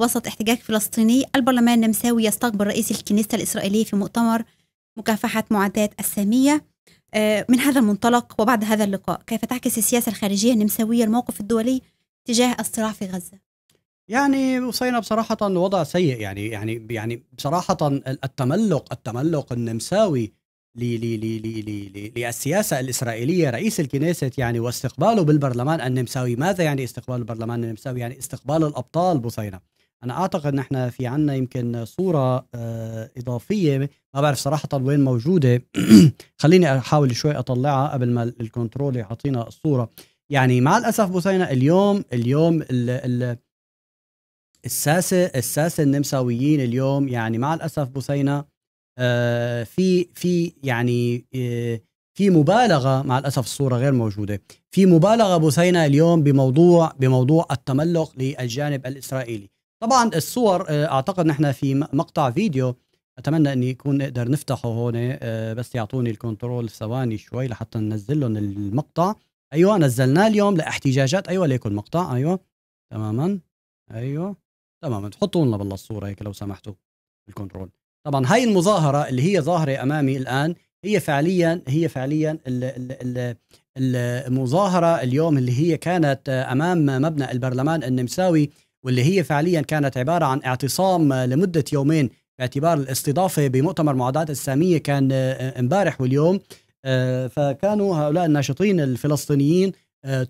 وسط احتجاج فلسطيني البرلمان النمساوي يستقبل رئيس الكنيسة الإسرائيلية في مؤتمر مكافحة معاداة السامية آه، من هذا المنطلق وبعد هذا اللقاء كيف تعكس السياسة الخارجية النمساوية الموقف الدولي تجاه الصراع في غزة؟ يعني وصينا بصراحة وضع سيء يعني يعني يعني بصراحة التملق التملق النمساوي للسياسة الإسرائيلية رئيس الكنيسة يعني واستقباله بالبرلمان النمساوي ماذا يعني استقبال البرلمان النمساوي يعني استقبال الأبطال بصينا انا اعتقد ان احنا في عنا يمكن صوره آه، اضافيه ما بعرف صراحه وين موجوده خليني احاول شوي اطلعها قبل ما الكنترول يعطينا الصوره يعني مع الاسف بوسينا اليوم اليوم الـ الـ الساسه الساسه النمساويين اليوم يعني مع الاسف بوسينا آه، في في يعني آه، في مبالغه مع الاسف الصوره غير موجوده في مبالغه بوسينا اليوم بموضوع بموضوع التملق للجانب الاسرائيلي طبعا الصور آه، اعتقد نحن في مقطع فيديو اتمنى اني يكون اقدر نفتحه هون آه، بس يعطوني الكنترول ثواني شوي لحتى ننزل لهم المقطع ايوه نزلناه اليوم لاحتجاجات ايوه ليكو مقطع ايوه تماما ايوه تماما حطوا لنا بالله الصوره هيك لو سمحتوا الكنترول طبعا هاي المظاهره اللي هي ظاهره امامي الان هي فعليا هي فعليا المظاهره اليوم اللي هي كانت آه، امام مبنى البرلمان النمساوي واللي هي فعليا كانت عباره عن اعتصام لمده يومين باعتبار الاستضافه بمؤتمر معاداه الساميه كان آه، آه، امبارح واليوم آه، فكانوا هؤلاء الناشطين الفلسطينيين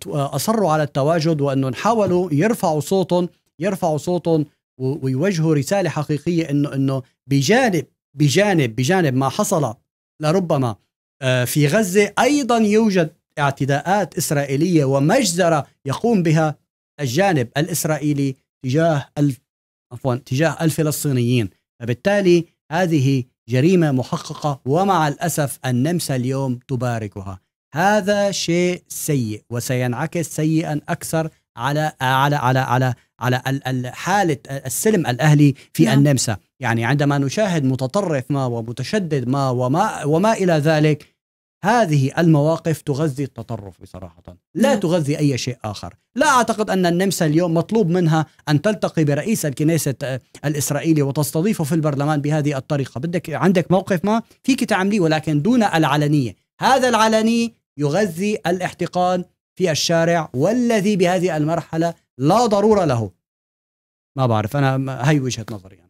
اصروا على التواجد وانهم حاولوا يرفعوا صوتهم يرفعوا صوتهم ويوجهوا رساله حقيقيه انه انه بجانب بجانب بجانب ما حصل لربما في غزه ايضا يوجد اعتداءات اسرائيليه ومجزره يقوم بها الجانب الاسرائيلي تجاه الف عفوا تجاه الفلسطينيين فبالتالي هذه جريمة محققة ومع الأسف النمسا اليوم تباركها هذا شيء سيء وسينعكس سيئا أكثر على على على على على حالة السلم الأهلي في نعم. النمسا يعني عندما نشاهد متطرف ما ومتشدد ما وما وما إلى ذلك هذه المواقف تغذي التطرف بصراحة لا نعم. تغذي أي شيء آخر لا أعتقد أن النمسا اليوم مطلوب منها أن تلتقي برئيس الكنيسة الإسرائيلي وتستضيفه في البرلمان بهذه الطريقة بدك عندك موقف ما فيك تعمليه ولكن دون العلنية هذا العلني يغذي الاحتقان في الشارع والذي بهذه المرحلة لا ضرورة له ما بعرف أنا هي وجهة نظري